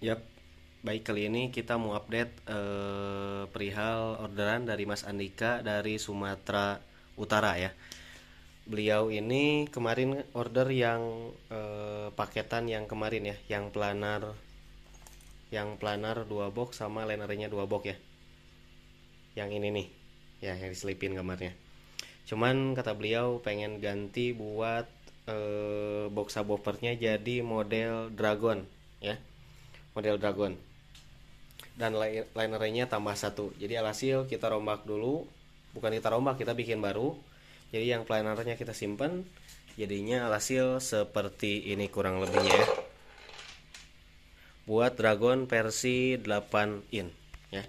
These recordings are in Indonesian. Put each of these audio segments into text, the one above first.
Yap, baik kali ini kita mau update uh, perihal orderan dari Mas Andika dari Sumatera Utara ya. Beliau ini kemarin order yang uh, paketan yang kemarin ya, yang planar yang planar 2 box sama linernya 2 box ya. Yang ini nih. Ya, yang diselipin gambarnya. Cuman kata beliau pengen ganti buat uh, box subwoofernya jadi model Dragon ya model dragon dan linernya tambah satu jadi alhasil kita rombak dulu bukan kita rombak kita bikin baru jadi yang planernya kita simpan jadinya alhasil seperti ini kurang lebihnya ya. buat dragon versi 8 in ya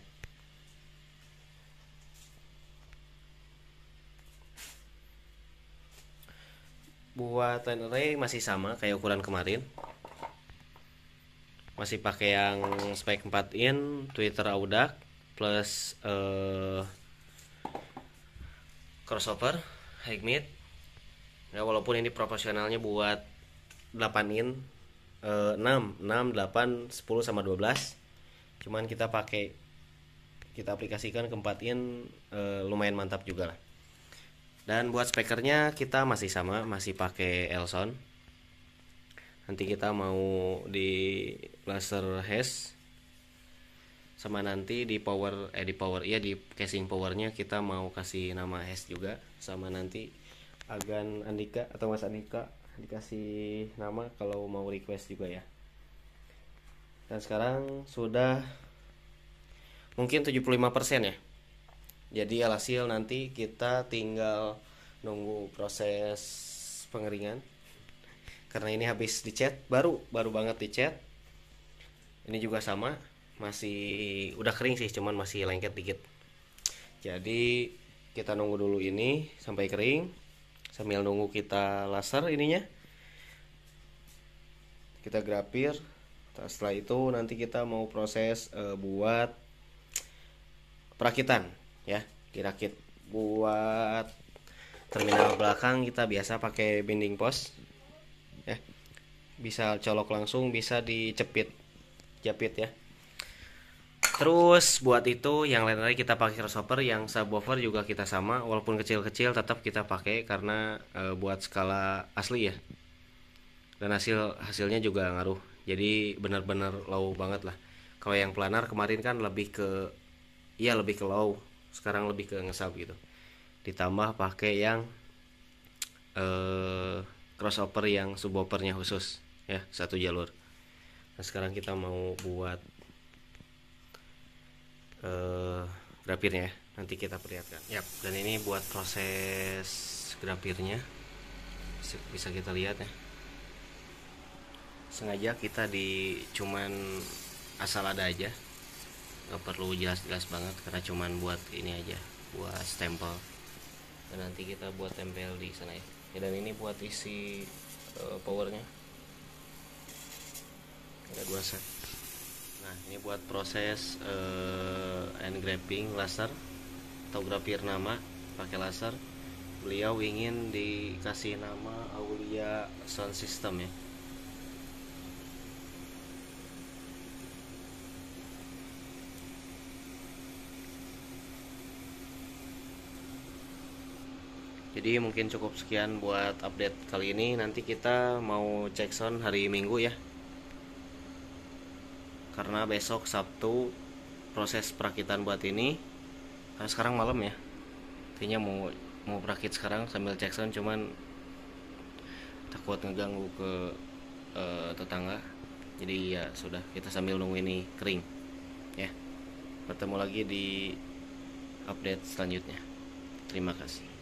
buat line array masih sama kayak ukuran kemarin masih pakai yang spek 4 in Twitter audak plus uh, crossover high mid ya walaupun ini proporsionalnya buat 8 in uh, 6 6 8 10 sama 12 cuman kita pakai kita aplikasikan ke 4 in uh, lumayan mantap juga lah dan buat spekernya kita masih sama masih pakai Elson nanti kita mau di laser hash sama nanti di power eh di power iya di casing powernya kita mau kasih nama hash juga sama nanti Agan Andika atau Mas Andika dikasih nama kalau mau request juga ya dan sekarang sudah mungkin 75% ya jadi alhasil nanti kita tinggal nunggu proses pengeringan karena ini habis dicet baru baru banget dicet ini juga sama masih udah kering sih cuman masih lengket dikit jadi kita nunggu dulu ini sampai kering sambil nunggu kita laser ininya kita grafir setelah itu nanti kita mau proses e, buat perakitan ya dirakit buat terminal belakang kita biasa pakai binding post ya bisa colok langsung bisa dicepit jepit ya terus buat itu yang lain lain kita pakai crossover yang subwoofer juga kita sama walaupun kecil-kecil tetap kita pakai karena e, buat skala asli ya dan hasil hasilnya juga ngaruh jadi benar-benar low banget lah kalau yang planar kemarin kan lebih ke ya lebih ke low sekarang lebih ke ngesap gitu ditambah pakai yang eh crossover yang subwoofernya khusus ya satu jalur nah sekarang kita mau buat uh, eh, grapirnya ya. nanti kita perlihatkan yap dan ini buat proses grapirnya bisa kita lihat ya sengaja kita di cuman asal ada aja nggak perlu jelas-jelas banget karena cuman buat ini aja buat stempel dan nanti kita buat tempel di sana ya ya, dan ini buat isi uh, powernya ada dua set nah ini buat proses uh, eh, engraving laser atau grafir nama pakai laser beliau ingin dikasih nama Aulia Sound System ya jadi mungkin cukup sekian buat update kali ini nanti kita mau cek sound hari minggu ya karena besok Sabtu proses perakitan buat ini karena sekarang malam ya kayaknya mau mau perakit sekarang sambil cek sound cuman takut ngeganggu ke uh, tetangga jadi ya sudah kita sambil nunggu ini kering ya bertemu lagi di update selanjutnya terima kasih